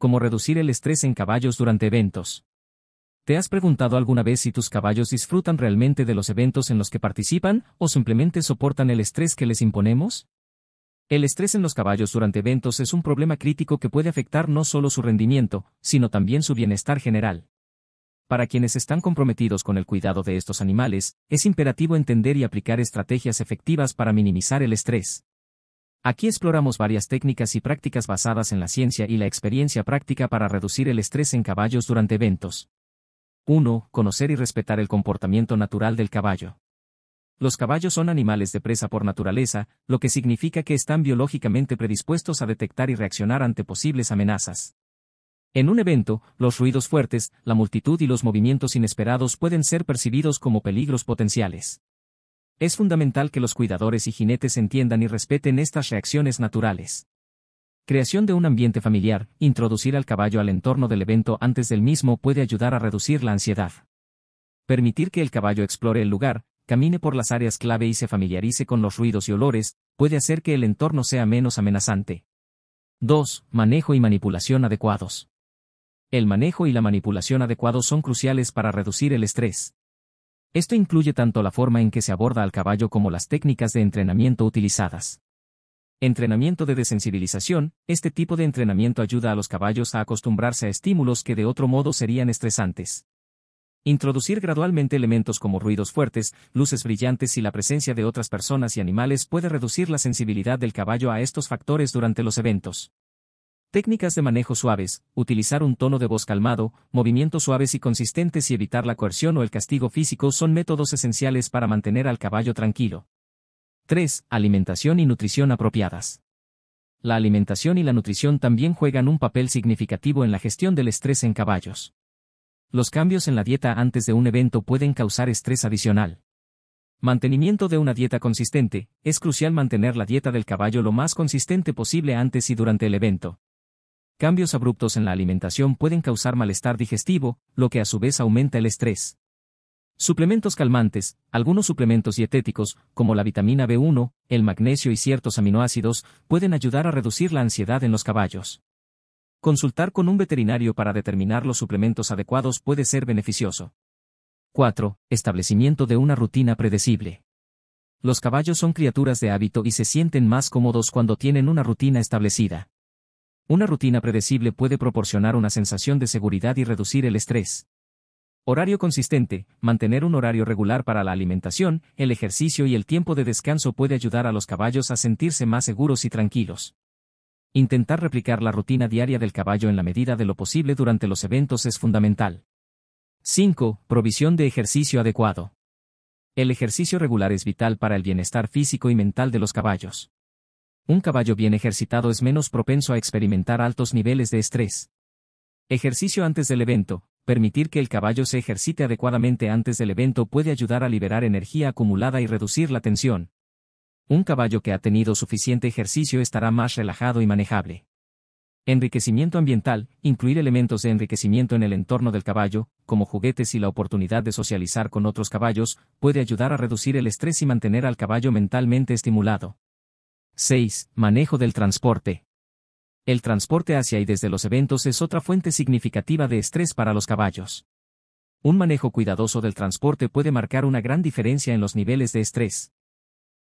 como reducir el estrés en caballos durante eventos. ¿Te has preguntado alguna vez si tus caballos disfrutan realmente de los eventos en los que participan o simplemente soportan el estrés que les imponemos? El estrés en los caballos durante eventos es un problema crítico que puede afectar no solo su rendimiento, sino también su bienestar general. Para quienes están comprometidos con el cuidado de estos animales, es imperativo entender y aplicar estrategias efectivas para minimizar el estrés. Aquí exploramos varias técnicas y prácticas basadas en la ciencia y la experiencia práctica para reducir el estrés en caballos durante eventos. 1. Conocer y respetar el comportamiento natural del caballo. Los caballos son animales de presa por naturaleza, lo que significa que están biológicamente predispuestos a detectar y reaccionar ante posibles amenazas. En un evento, los ruidos fuertes, la multitud y los movimientos inesperados pueden ser percibidos como peligros potenciales. Es fundamental que los cuidadores y jinetes entiendan y respeten estas reacciones naturales. Creación de un ambiente familiar, introducir al caballo al entorno del evento antes del mismo puede ayudar a reducir la ansiedad. Permitir que el caballo explore el lugar, camine por las áreas clave y se familiarice con los ruidos y olores, puede hacer que el entorno sea menos amenazante. 2. Manejo y manipulación adecuados. El manejo y la manipulación adecuados son cruciales para reducir el estrés. Esto incluye tanto la forma en que se aborda al caballo como las técnicas de entrenamiento utilizadas. Entrenamiento de desensibilización, este tipo de entrenamiento ayuda a los caballos a acostumbrarse a estímulos que de otro modo serían estresantes. Introducir gradualmente elementos como ruidos fuertes, luces brillantes y la presencia de otras personas y animales puede reducir la sensibilidad del caballo a estos factores durante los eventos. Técnicas de manejo suaves, utilizar un tono de voz calmado, movimientos suaves y consistentes y evitar la coerción o el castigo físico son métodos esenciales para mantener al caballo tranquilo. 3. Alimentación y nutrición apropiadas. La alimentación y la nutrición también juegan un papel significativo en la gestión del estrés en caballos. Los cambios en la dieta antes de un evento pueden causar estrés adicional. Mantenimiento de una dieta consistente. Es crucial mantener la dieta del caballo lo más consistente posible antes y durante el evento, Cambios abruptos en la alimentación pueden causar malestar digestivo, lo que a su vez aumenta el estrés. Suplementos calmantes, algunos suplementos dietéticos, como la vitamina B1, el magnesio y ciertos aminoácidos, pueden ayudar a reducir la ansiedad en los caballos. Consultar con un veterinario para determinar los suplementos adecuados puede ser beneficioso. 4. Establecimiento de una rutina predecible. Los caballos son criaturas de hábito y se sienten más cómodos cuando tienen una rutina establecida. Una rutina predecible puede proporcionar una sensación de seguridad y reducir el estrés. Horario consistente, mantener un horario regular para la alimentación, el ejercicio y el tiempo de descanso puede ayudar a los caballos a sentirse más seguros y tranquilos. Intentar replicar la rutina diaria del caballo en la medida de lo posible durante los eventos es fundamental. 5. Provisión de ejercicio adecuado. El ejercicio regular es vital para el bienestar físico y mental de los caballos. Un caballo bien ejercitado es menos propenso a experimentar altos niveles de estrés. Ejercicio antes del evento. Permitir que el caballo se ejercite adecuadamente antes del evento puede ayudar a liberar energía acumulada y reducir la tensión. Un caballo que ha tenido suficiente ejercicio estará más relajado y manejable. Enriquecimiento ambiental, incluir elementos de enriquecimiento en el entorno del caballo, como juguetes y la oportunidad de socializar con otros caballos, puede ayudar a reducir el estrés y mantener al caballo mentalmente estimulado. 6. Manejo del transporte. El transporte hacia y desde los eventos es otra fuente significativa de estrés para los caballos. Un manejo cuidadoso del transporte puede marcar una gran diferencia en los niveles de estrés.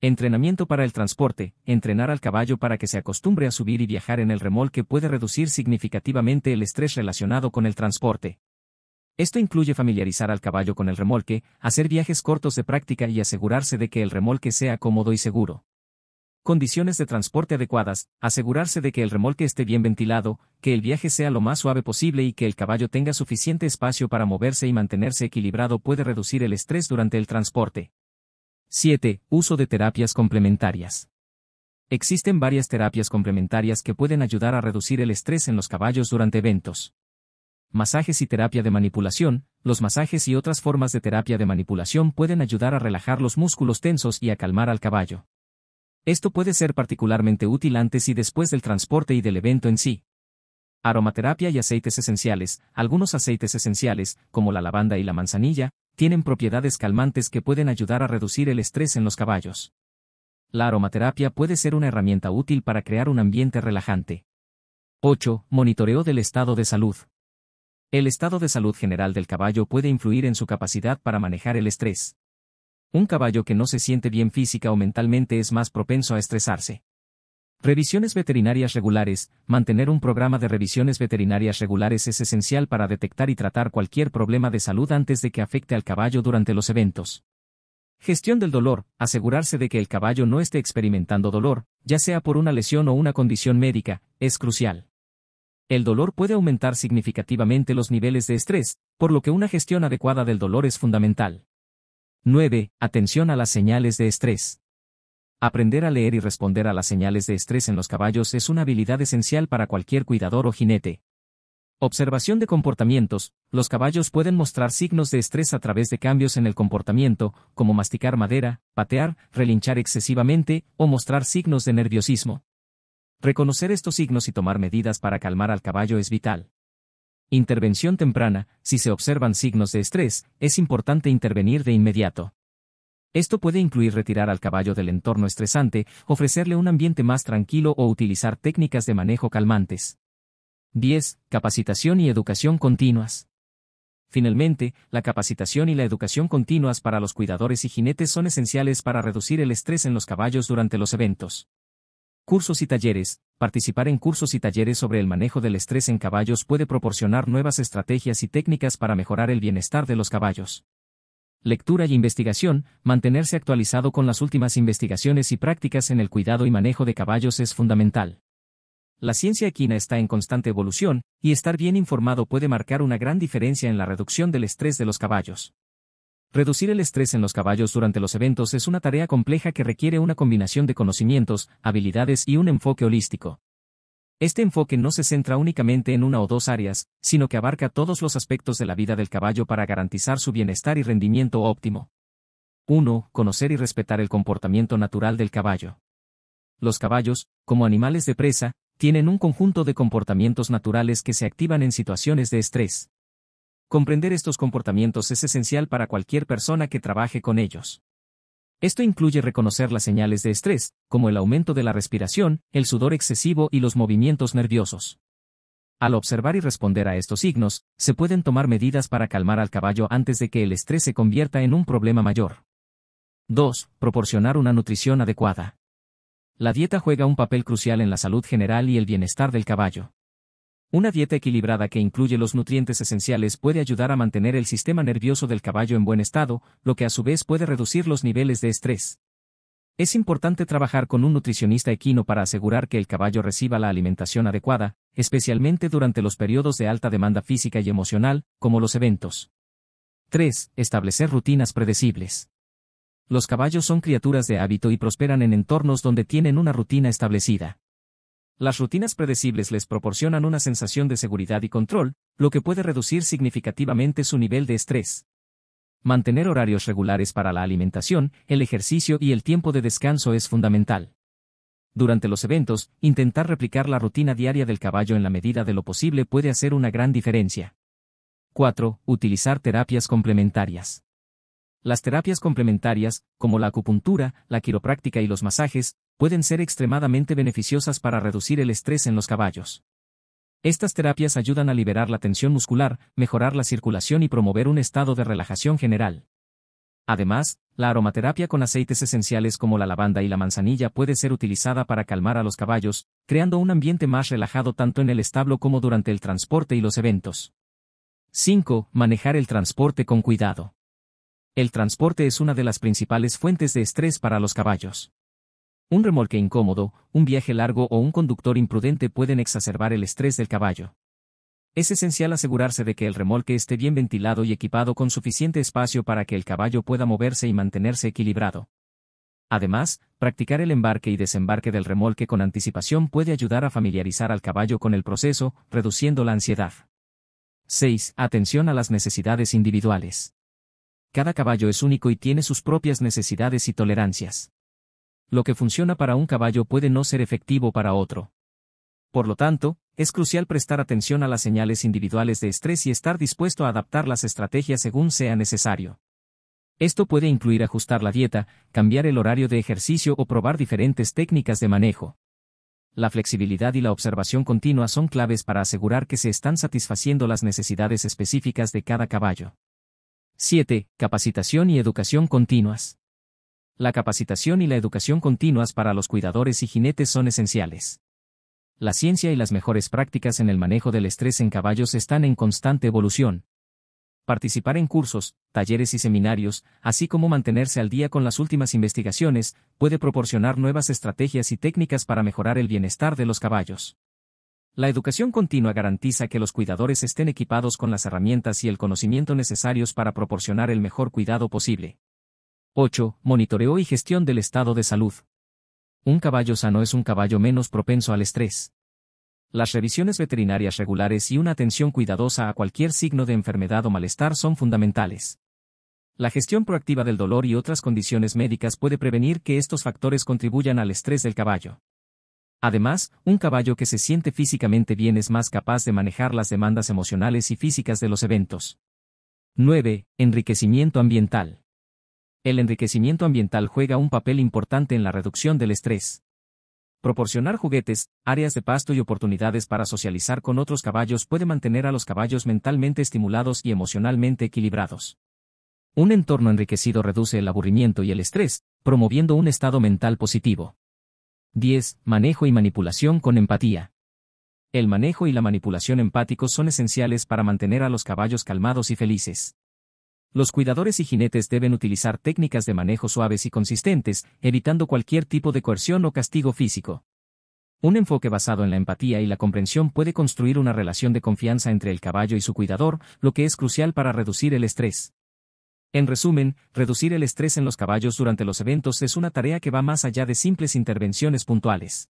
Entrenamiento para el transporte. Entrenar al caballo para que se acostumbre a subir y viajar en el remolque puede reducir significativamente el estrés relacionado con el transporte. Esto incluye familiarizar al caballo con el remolque, hacer viajes cortos de práctica y asegurarse de que el remolque sea cómodo y seguro. Condiciones de transporte adecuadas, asegurarse de que el remolque esté bien ventilado, que el viaje sea lo más suave posible y que el caballo tenga suficiente espacio para moverse y mantenerse equilibrado puede reducir el estrés durante el transporte. 7. Uso de terapias complementarias. Existen varias terapias complementarias que pueden ayudar a reducir el estrés en los caballos durante eventos masajes y terapia de manipulación, los masajes y otras formas de terapia de manipulación pueden ayudar a relajar los músculos tensos y a calmar al caballo. Esto puede ser particularmente útil antes y después del transporte y del evento en sí. Aromaterapia y aceites esenciales. Algunos aceites esenciales, como la lavanda y la manzanilla, tienen propiedades calmantes que pueden ayudar a reducir el estrés en los caballos. La aromaterapia puede ser una herramienta útil para crear un ambiente relajante. 8. Monitoreo del estado de salud. El estado de salud general del caballo puede influir en su capacidad para manejar el estrés. Un caballo que no se siente bien física o mentalmente es más propenso a estresarse. Revisiones veterinarias regulares. Mantener un programa de revisiones veterinarias regulares es esencial para detectar y tratar cualquier problema de salud antes de que afecte al caballo durante los eventos. Gestión del dolor. Asegurarse de que el caballo no esté experimentando dolor, ya sea por una lesión o una condición médica, es crucial. El dolor puede aumentar significativamente los niveles de estrés, por lo que una gestión adecuada del dolor es fundamental. 9. Atención a las señales de estrés. Aprender a leer y responder a las señales de estrés en los caballos es una habilidad esencial para cualquier cuidador o jinete. Observación de comportamientos. Los caballos pueden mostrar signos de estrés a través de cambios en el comportamiento, como masticar madera, patear, relinchar excesivamente, o mostrar signos de nerviosismo. Reconocer estos signos y tomar medidas para calmar al caballo es vital. Intervención temprana, si se observan signos de estrés, es importante intervenir de inmediato. Esto puede incluir retirar al caballo del entorno estresante, ofrecerle un ambiente más tranquilo o utilizar técnicas de manejo calmantes. 10. Capacitación y educación continuas. Finalmente, la capacitación y la educación continuas para los cuidadores y jinetes son esenciales para reducir el estrés en los caballos durante los eventos. Cursos y talleres. Participar en cursos y talleres sobre el manejo del estrés en caballos puede proporcionar nuevas estrategias y técnicas para mejorar el bienestar de los caballos. Lectura y investigación. Mantenerse actualizado con las últimas investigaciones y prácticas en el cuidado y manejo de caballos es fundamental. La ciencia equina está en constante evolución, y estar bien informado puede marcar una gran diferencia en la reducción del estrés de los caballos. Reducir el estrés en los caballos durante los eventos es una tarea compleja que requiere una combinación de conocimientos, habilidades y un enfoque holístico. Este enfoque no se centra únicamente en una o dos áreas, sino que abarca todos los aspectos de la vida del caballo para garantizar su bienestar y rendimiento óptimo. 1. Conocer y respetar el comportamiento natural del caballo. Los caballos, como animales de presa, tienen un conjunto de comportamientos naturales que se activan en situaciones de estrés. Comprender estos comportamientos es esencial para cualquier persona que trabaje con ellos. Esto incluye reconocer las señales de estrés, como el aumento de la respiración, el sudor excesivo y los movimientos nerviosos. Al observar y responder a estos signos, se pueden tomar medidas para calmar al caballo antes de que el estrés se convierta en un problema mayor. 2. Proporcionar una nutrición adecuada. La dieta juega un papel crucial en la salud general y el bienestar del caballo. Una dieta equilibrada que incluye los nutrientes esenciales puede ayudar a mantener el sistema nervioso del caballo en buen estado, lo que a su vez puede reducir los niveles de estrés. Es importante trabajar con un nutricionista equino para asegurar que el caballo reciba la alimentación adecuada, especialmente durante los periodos de alta demanda física y emocional, como los eventos. 3. Establecer rutinas predecibles. Los caballos son criaturas de hábito y prosperan en entornos donde tienen una rutina establecida. Las rutinas predecibles les proporcionan una sensación de seguridad y control, lo que puede reducir significativamente su nivel de estrés. Mantener horarios regulares para la alimentación, el ejercicio y el tiempo de descanso es fundamental. Durante los eventos, intentar replicar la rutina diaria del caballo en la medida de lo posible puede hacer una gran diferencia. 4. Utilizar terapias complementarias. Las terapias complementarias, como la acupuntura, la quiropráctica y los masajes, pueden ser extremadamente beneficiosas para reducir el estrés en los caballos. Estas terapias ayudan a liberar la tensión muscular, mejorar la circulación y promover un estado de relajación general. Además, la aromaterapia con aceites esenciales como la lavanda y la manzanilla puede ser utilizada para calmar a los caballos, creando un ambiente más relajado tanto en el establo como durante el transporte y los eventos. 5. Manejar el transporte con cuidado. El transporte es una de las principales fuentes de estrés para los caballos. Un remolque incómodo, un viaje largo o un conductor imprudente pueden exacerbar el estrés del caballo. Es esencial asegurarse de que el remolque esté bien ventilado y equipado con suficiente espacio para que el caballo pueda moverse y mantenerse equilibrado. Además, practicar el embarque y desembarque del remolque con anticipación puede ayudar a familiarizar al caballo con el proceso, reduciendo la ansiedad. 6. Atención a las necesidades individuales cada caballo es único y tiene sus propias necesidades y tolerancias. Lo que funciona para un caballo puede no ser efectivo para otro. Por lo tanto, es crucial prestar atención a las señales individuales de estrés y estar dispuesto a adaptar las estrategias según sea necesario. Esto puede incluir ajustar la dieta, cambiar el horario de ejercicio o probar diferentes técnicas de manejo. La flexibilidad y la observación continua son claves para asegurar que se están satisfaciendo las necesidades específicas de cada caballo. 7. Capacitación y educación continuas. La capacitación y la educación continuas para los cuidadores y jinetes son esenciales. La ciencia y las mejores prácticas en el manejo del estrés en caballos están en constante evolución. Participar en cursos, talleres y seminarios, así como mantenerse al día con las últimas investigaciones, puede proporcionar nuevas estrategias y técnicas para mejorar el bienestar de los caballos. La educación continua garantiza que los cuidadores estén equipados con las herramientas y el conocimiento necesarios para proporcionar el mejor cuidado posible. 8. Monitoreo y gestión del estado de salud. Un caballo sano es un caballo menos propenso al estrés. Las revisiones veterinarias regulares y una atención cuidadosa a cualquier signo de enfermedad o malestar son fundamentales. La gestión proactiva del dolor y otras condiciones médicas puede prevenir que estos factores contribuyan al estrés del caballo. Además, un caballo que se siente físicamente bien es más capaz de manejar las demandas emocionales y físicas de los eventos. 9. Enriquecimiento ambiental. El enriquecimiento ambiental juega un papel importante en la reducción del estrés. Proporcionar juguetes, áreas de pasto y oportunidades para socializar con otros caballos puede mantener a los caballos mentalmente estimulados y emocionalmente equilibrados. Un entorno enriquecido reduce el aburrimiento y el estrés, promoviendo un estado mental positivo. 10. Manejo y manipulación con empatía. El manejo y la manipulación empáticos son esenciales para mantener a los caballos calmados y felices. Los cuidadores y jinetes deben utilizar técnicas de manejo suaves y consistentes, evitando cualquier tipo de coerción o castigo físico. Un enfoque basado en la empatía y la comprensión puede construir una relación de confianza entre el caballo y su cuidador, lo que es crucial para reducir el estrés. En resumen, reducir el estrés en los caballos durante los eventos es una tarea que va más allá de simples intervenciones puntuales.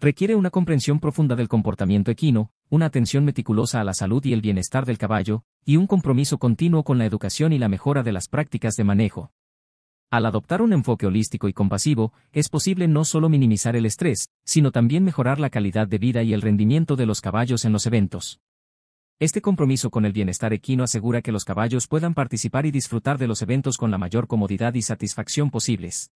Requiere una comprensión profunda del comportamiento equino, una atención meticulosa a la salud y el bienestar del caballo, y un compromiso continuo con la educación y la mejora de las prácticas de manejo. Al adoptar un enfoque holístico y compasivo, es posible no solo minimizar el estrés, sino también mejorar la calidad de vida y el rendimiento de los caballos en los eventos. Este compromiso con el bienestar equino asegura que los caballos puedan participar y disfrutar de los eventos con la mayor comodidad y satisfacción posibles.